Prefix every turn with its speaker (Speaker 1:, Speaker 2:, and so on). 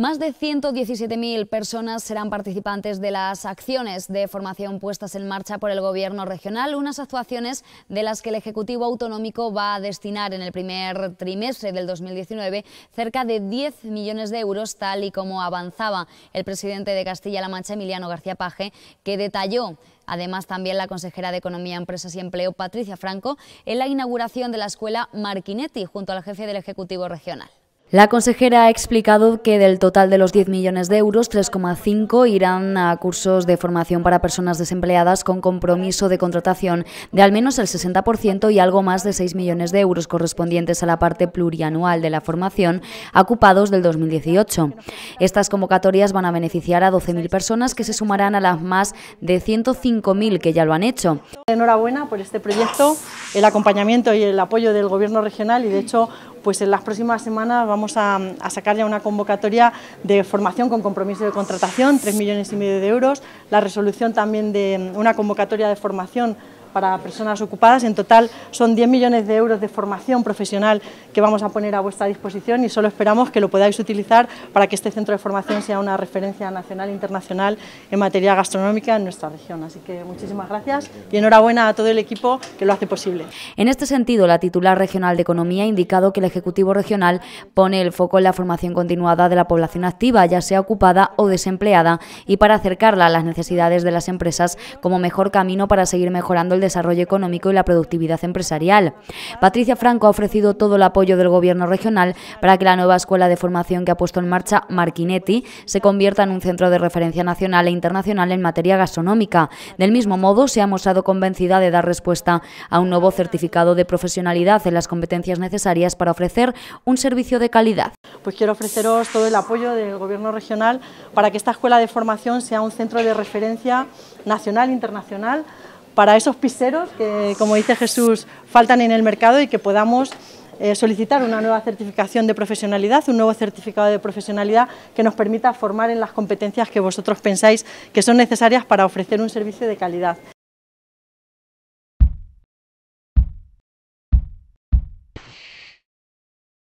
Speaker 1: Más de 117.000 personas serán participantes de las acciones de formación puestas en marcha por el Gobierno regional, unas actuaciones de las que el Ejecutivo Autonómico va a destinar en el primer trimestre del 2019 cerca de 10 millones de euros, tal y como avanzaba el presidente de Castilla-La Mancha, Emiliano García Paje, que detalló Además, también la consejera de Economía, Empresas y Empleo, Patricia Franco, en la inauguración de la escuela Marquinetti, junto al jefe del Ejecutivo Regional. La consejera ha explicado que del total de los 10 millones de euros, 3,5 irán a cursos de formación para personas desempleadas con compromiso de contratación de al menos el 60% y algo más de 6 millones de euros correspondientes a la parte plurianual de la formación ocupados del 2018. Estas convocatorias van a beneficiar a 12.000 personas que se sumarán a las más de 105.000 que ya lo han hecho. Enhorabuena por este proyecto, el acompañamiento
Speaker 2: y el apoyo del Gobierno regional y de hecho pues en las próximas semanas vamos a, sacar ya una convocatoria de formación con compromiso de contratación, 3 millones y medio de euros, la resolución también de una convocatoria de formación para personas ocupadas. En total son 10 millones de euros de formación profesional que vamos a poner a vuestra disposición y solo esperamos que lo podáis utilizar para que este centro de formación sea una referencia nacional e internacional en materia gastronómica en nuestra región. Así que muchísimas gracias y enhorabuena a todo el equipo que lo hace posible.
Speaker 1: En este sentido, la titular regional de Economía ha indicado que el Ejecutivo Regional pone el foco en la formación continuada de la población activa, ya sea ocupada o desempleada, y para acercarla a las necesidades de las empresas como mejor camino para seguir mejorando el desarrollo económico y la productividad empresarial. Patricia Franco ha ofrecido todo el apoyo del Gobierno regional para que la nueva escuela de formación que ha puesto en marcha Marquinetti se convierta en un centro de referencia nacional e internacional en materia gastronómica. Del mismo modo, se ha mostrado convencida de dar respuesta a un nuevo certificado de profesionalidad en las competencias necesarias para ofrecer un servicio de calidad. Pues quiero ofreceros
Speaker 2: todo el apoyo del Gobierno regional para que esta escuela de formación sea un centro de referencia nacional e internacional para esos piseros que, como dice Jesús, faltan en el mercado y que podamos eh, solicitar una nueva certificación de profesionalidad, un nuevo certificado de profesionalidad que nos permita formar en las competencias que vosotros pensáis que son necesarias para ofrecer
Speaker 1: un servicio de calidad.